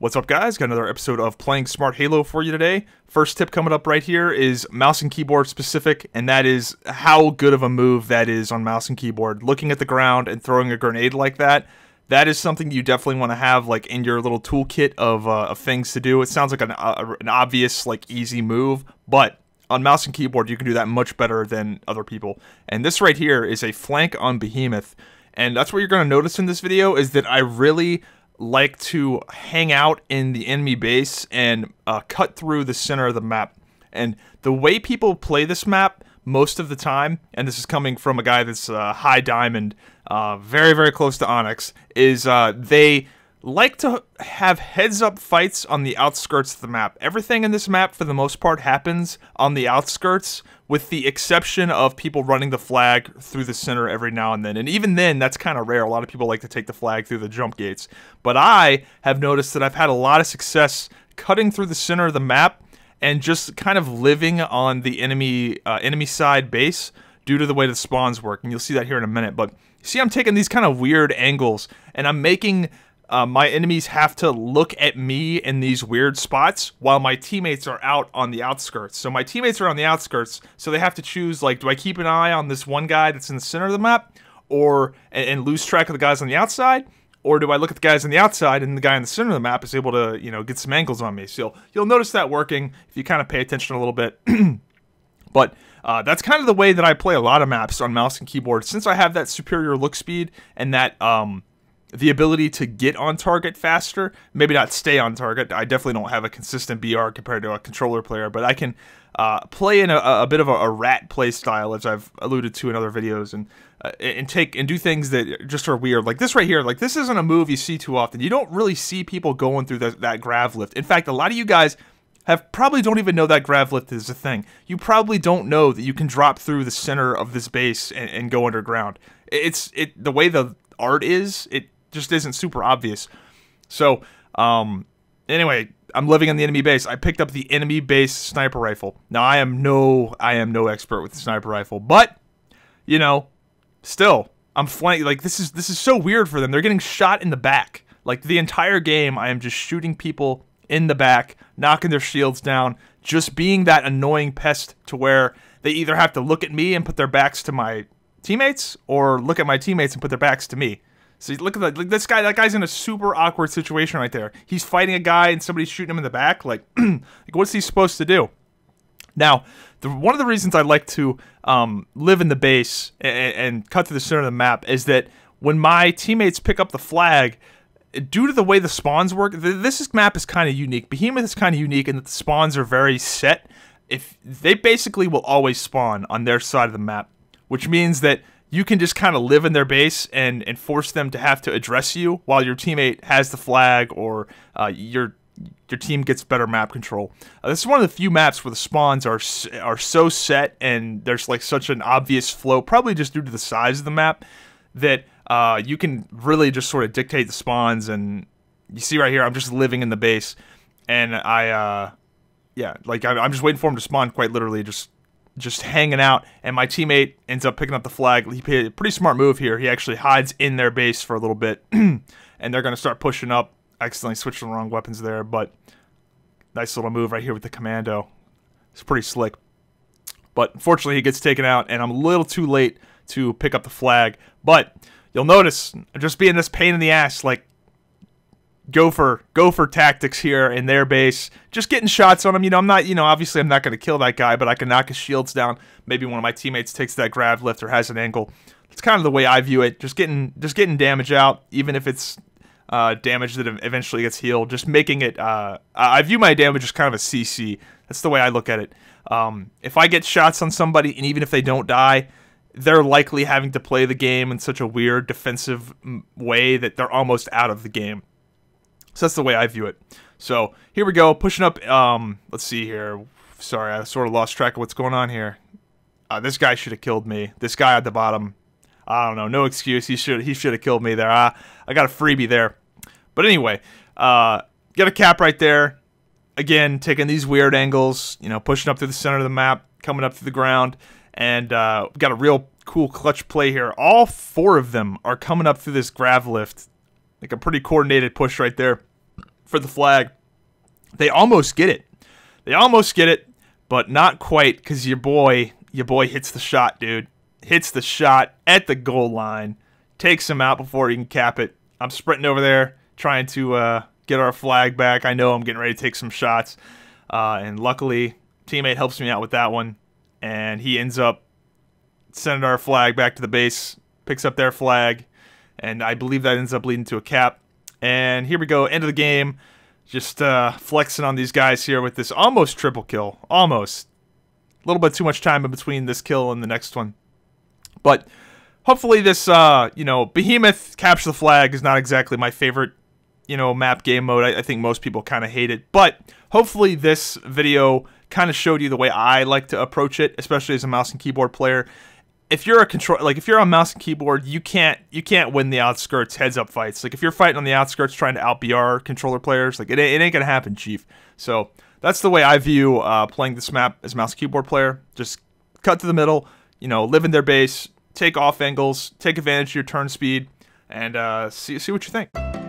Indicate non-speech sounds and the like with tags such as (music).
What's up, guys? Got another episode of Playing Smart Halo for you today. First tip coming up right here is mouse and keyboard specific, and that is how good of a move that is on mouse and keyboard. Looking at the ground and throwing a grenade like that, that is something you definitely want to have like in your little toolkit of, uh, of things to do. It sounds like an, uh, an obvious, like easy move, but on mouse and keyboard, you can do that much better than other people. And this right here is a flank on Behemoth. And that's what you're going to notice in this video is that I really like to hang out in the enemy base and uh, cut through the center of the map. And the way people play this map most of the time, and this is coming from a guy that's uh, high diamond, uh, very, very close to Onyx, is uh, they like to have heads up fights on the outskirts of the map. Everything in this map, for the most part, happens on the outskirts, with the exception of people running the flag through the center every now and then. And even then, that's kind of rare. A lot of people like to take the flag through the jump gates. But I have noticed that I've had a lot of success cutting through the center of the map and just kind of living on the enemy uh, enemy side base due to the way the spawns work. And you'll see that here in a minute. But see, I'm taking these kind of weird angles and I'm making uh, my enemies have to look at me in these weird spots while my teammates are out on the outskirts. So my teammates are on the outskirts, so they have to choose like, do I keep an eye on this one guy that's in the center of the map, or and, and lose track of the guys on the outside, or do I look at the guys on the outside and the guy in the center of the map is able to you know get some angles on me? So you'll, you'll notice that working if you kind of pay attention a little bit. (clears throat) but uh, that's kind of the way that I play a lot of maps on mouse and keyboard since I have that superior look speed and that um the ability to get on target faster, maybe not stay on target. I definitely don't have a consistent BR compared to a controller player, but I can uh, play in a, a bit of a, a, rat play style, as I've alluded to in other videos, and uh, and take and do things that just are weird, like this right here. Like this isn't a move you see too often. You don't really see people going through that, that grav lift. In fact, a lot of you guys have probably don't even know that grav lift is a thing. You probably don't know that you can drop through the center of this base and, and go underground. It's it the way the art is. It just isn't super obvious. So, um, anyway, I'm living on the enemy base. I picked up the enemy base sniper rifle. Now I am no I am no expert with the sniper rifle, but you know, still I'm flank like this is this is so weird for them. They're getting shot in the back. Like the entire game I am just shooting people in the back, knocking their shields down, just being that annoying pest to where they either have to look at me and put their backs to my teammates or look at my teammates and put their backs to me. See, look at that. Like, this guy, that guy's in a super awkward situation right there. He's fighting a guy and somebody's shooting him in the back. Like, (clears throat) like what's he supposed to do? Now, the, one of the reasons I like to um, live in the base and, and cut to the center of the map is that when my teammates pick up the flag, due to the way the spawns work, this map is kind of unique. Behemoth is kind of unique in that the spawns are very set. If they basically will always spawn on their side of the map, which means that you can just kind of live in their base and and force them to have to address you while your teammate has the flag or uh, your your team gets better map control. Uh, this is one of the few maps where the spawns are are so set and there's like such an obvious flow, probably just due to the size of the map, that uh, you can really just sort of dictate the spawns. And you see right here, I'm just living in the base, and I, uh, yeah, like I'm, I'm just waiting for them to spawn. Quite literally, just just hanging out, and my teammate ends up picking up the flag. He paid a pretty smart move here. He actually hides in their base for a little bit, (clears throat) and they're going to start pushing up. I accidentally switched the wrong weapons there, but nice little move right here with the commando. It's pretty slick. But unfortunately, he gets taken out, and I'm a little too late to pick up the flag. But you'll notice, just being this pain in the ass, like gopher gopher tactics here in their base just getting shots on him you know i'm not you know obviously i'm not going to kill that guy but i can knock his shields down maybe one of my teammates takes that grab lift or has an angle It's kind of the way i view it just getting just getting damage out even if it's uh, damage that eventually gets healed just making it uh, i view my damage as kind of a cc that's the way i look at it um, if i get shots on somebody and even if they don't die they're likely having to play the game in such a weird defensive way that they're almost out of the game so that's the way I view it. So here we go, pushing up. Um, let's see here. Sorry, I sort of lost track of what's going on here. Uh, this guy should have killed me. This guy at the bottom. I don't know. No excuse. He should he should have killed me there. I, I got a freebie there. But anyway, uh, a cap right there. Again, taking these weird angles, you know, pushing up through the center of the map, coming up to the ground, and uh, got a real cool clutch play here. All four of them are coming up through this grav lift. Like a pretty coordinated push right there for the flag. They almost get it. They almost get it, but not quite because your boy, your boy hits the shot, dude. Hits the shot at the goal line, takes him out before he can cap it. I'm sprinting over there trying to uh, get our flag back. I know I'm getting ready to take some shots, uh, and luckily teammate helps me out with that one, and he ends up sending our flag back to the base, picks up their flag, and I believe that ends up leading to a cap. And here we go, end of the game. Just uh, flexing on these guys here with this almost triple kill. Almost. A little bit too much time in between this kill and the next one. But hopefully this, uh, you know, Behemoth Capture the Flag is not exactly my favorite, you know, map game mode. I, I think most people kind of hate it. But hopefully this video kind of showed you the way I like to approach it, especially as a mouse and keyboard player if you're a control like if you're on mouse and keyboard you can't you can't win the outskirts heads up fights like if you're fighting on the outskirts trying to out br controller players like it, it ain't gonna happen chief so that's the way i view uh, playing this map as mouse keyboard player just cut to the middle you know live in their base take off angles take advantage of your turn speed and uh, see, see what you think